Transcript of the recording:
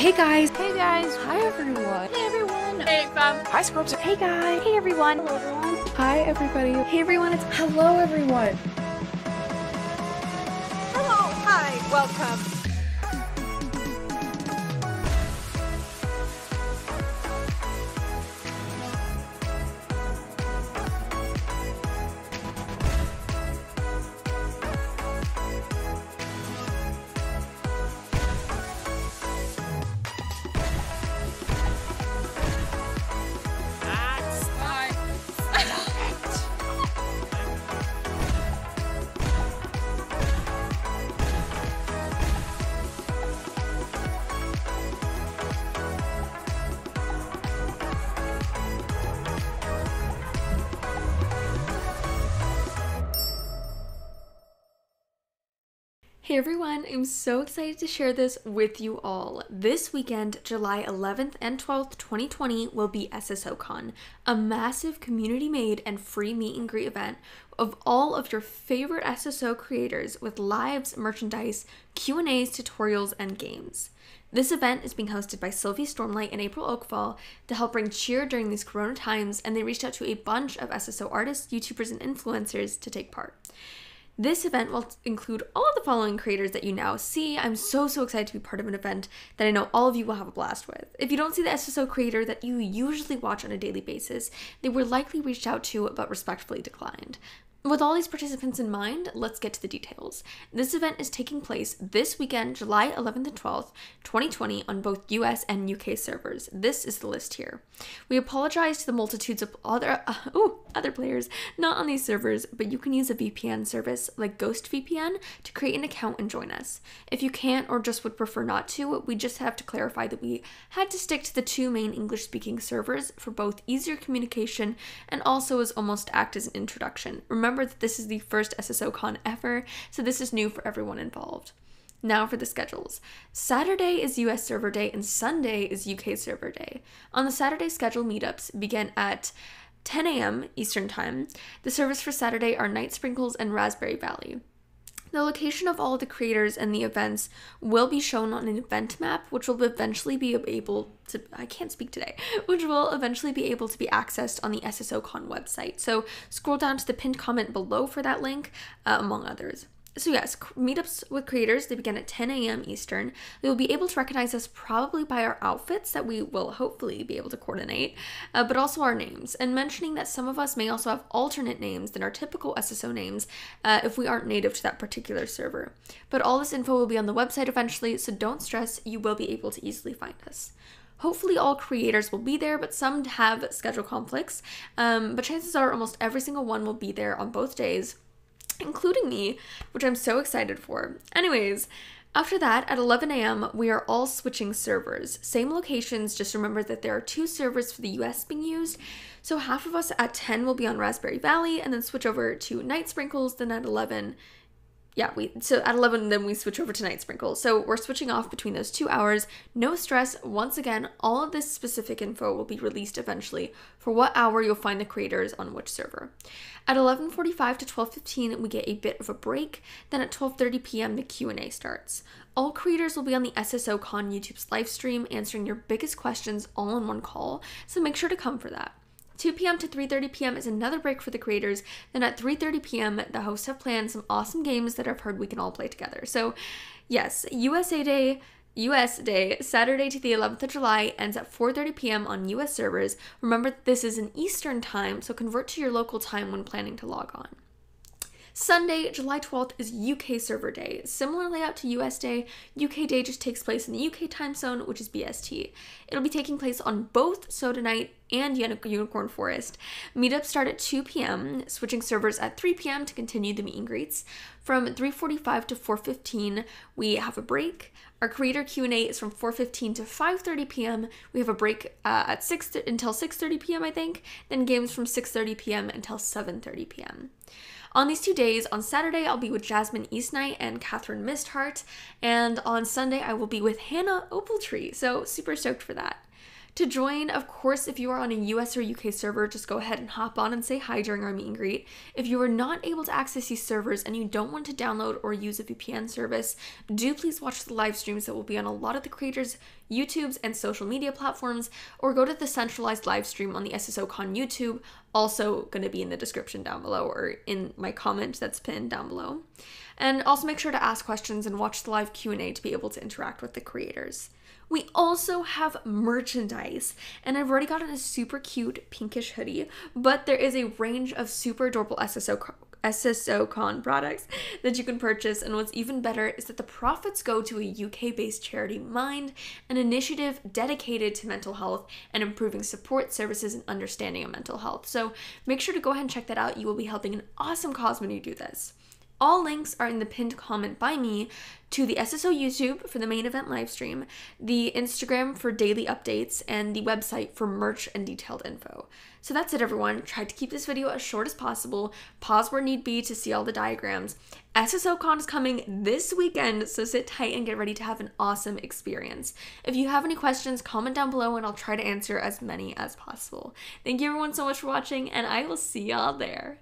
Hey guys. Hey guys. Hi everyone. Hey everyone. Hey fam. Hi Scrubs. Hey guys. Hey everyone. Hello everyone. Hi everybody. Hey everyone. It's hello everyone. Hello. Hi. Welcome. Hey everyone, I'm so excited to share this with you all. This weekend, July 11th and 12th, 2020, will be SSOCon, a massive community made and free meet and greet event of all of your favorite SSO creators with lives, merchandise, Q&As, tutorials, and games. This event is being hosted by Sylvie Stormlight and April Oakfall to help bring cheer during these corona times, and they reached out to a bunch of SSO artists, YouTubers, and influencers to take part. This event will include all of the following creators that you now see. I'm so, so excited to be part of an event that I know all of you will have a blast with. If you don't see the SSO creator that you usually watch on a daily basis, they were likely reached out to but respectfully declined. With all these participants in mind, let's get to the details. This event is taking place this weekend, July 11th and 12th, 2020, on both US and UK servers. This is the list here. We apologize to the multitudes of other uh, ooh, other players not on these servers, but you can use a VPN service like GhostVPN to create an account and join us. If you can't or just would prefer not to, we just have to clarify that we had to stick to the two main English speaking servers for both easier communication and also as almost act as an introduction. Remember remember that this is the first SSOCon ever, so this is new for everyone involved. Now for the schedules. Saturday is US server day and Sunday is UK server day. On the Saturday schedule, meetups begin at 10 a.m. Eastern Time. The servers for Saturday are Night Sprinkles and Raspberry Valley. The location of all the creators and the events will be shown on an event map, which will eventually be able to, I can't speak today, which will eventually be able to be accessed on the SSOCon website. So scroll down to the pinned comment below for that link, uh, among others so yes, meetups with creators, they begin at 10 a.m. Eastern. We will be able to recognize us probably by our outfits that we will hopefully be able to coordinate, uh, but also our names. And mentioning that some of us may also have alternate names than our typical SSO names uh, if we aren't native to that particular server. But all this info will be on the website eventually, so don't stress, you will be able to easily find us. Hopefully, all creators will be there, but some have schedule conflicts. Um, but chances are almost every single one will be there on both days including me, which I'm so excited for. Anyways, after that, at 11 a.m., we are all switching servers. Same locations, just remember that there are two servers for the US being used. So half of us at 10 will be on Raspberry Valley and then switch over to Night Sprinkles, then at 11 yeah, we so at 11 then we switch over to night sprinkle. So we're switching off between those 2 hours. No stress. Once again, all of this specific info will be released eventually for what hour you'll find the creators on which server. At 11:45 to 12:15 we get a bit of a break. Then at 12:30 p.m. the Q&A starts. All creators will be on the SSO Con YouTube's live stream answering your biggest questions all in one call, so make sure to come for that. 2 p.m. to 3:30 p.m. is another break for the creators. Then at 3:30 p.m., the hosts have planned some awesome games that I've heard we can all play together. So, yes, USA Day US Day, Saturday to the 11th of July, ends at 4:30 p.m. on US servers. Remember, this is an Eastern time, so convert to your local time when planning to log on. Sunday, July 12th is UK server day. Similar layout to US day, UK day just takes place in the UK time zone, which is BST. It'll be taking place on both Soda Night and Unicorn Forest. Meetups start at 2 p.m., switching servers at 3 p.m. to continue the meet and greets. From 3:45 to 4:15, we have a break. Our creator Q&A is from 4:15 to 5:30 p.m. We have a break uh, at 6 th- until 6:30 p.m. I think. Then games from 6:30 p.m. until 7:30 p.m. On these two days, on Saturday, I'll be with Jasmine Eastnight and Catherine Misthart, and on Sunday, I will be with Hannah Opaltree. So, super stoked for that. To join, of course, if you are on a US or UK server, just go ahead and hop on and say hi during our meet and greet. If you are not able to access these servers and you don't want to download or use a VPN service, do please watch the live streams that will be on a lot of the creators' YouTubes and social media platforms, or go to the centralized live stream on the SSOCon YouTube, also going to be in the description down below or in my comment that's pinned down below. And also make sure to ask questions and watch the live Q&A to be able to interact with the creators. We also have merchandise, and I've already gotten a super cute pinkish hoodie, but there is a range of super adorable SSO SSOCon products that you can purchase. And what's even better is that the profits go to a UK based charity, Mind, an initiative dedicated to mental health and improving support services and understanding of mental health. So make sure to go ahead and check that out. You will be helping an awesome cause when you do this. All links are in the pinned comment by me to the SSO YouTube for the main event livestream, the Instagram for daily updates, and the website for merch and detailed info. So that's it, everyone. Tried to keep this video as short as possible. Pause where need be to see all the diagrams. SSOCon is coming this weekend, so sit tight and get ready to have an awesome experience. If you have any questions, comment down below and I'll try to answer as many as possible. Thank you everyone so much for watching, and I will see y'all there.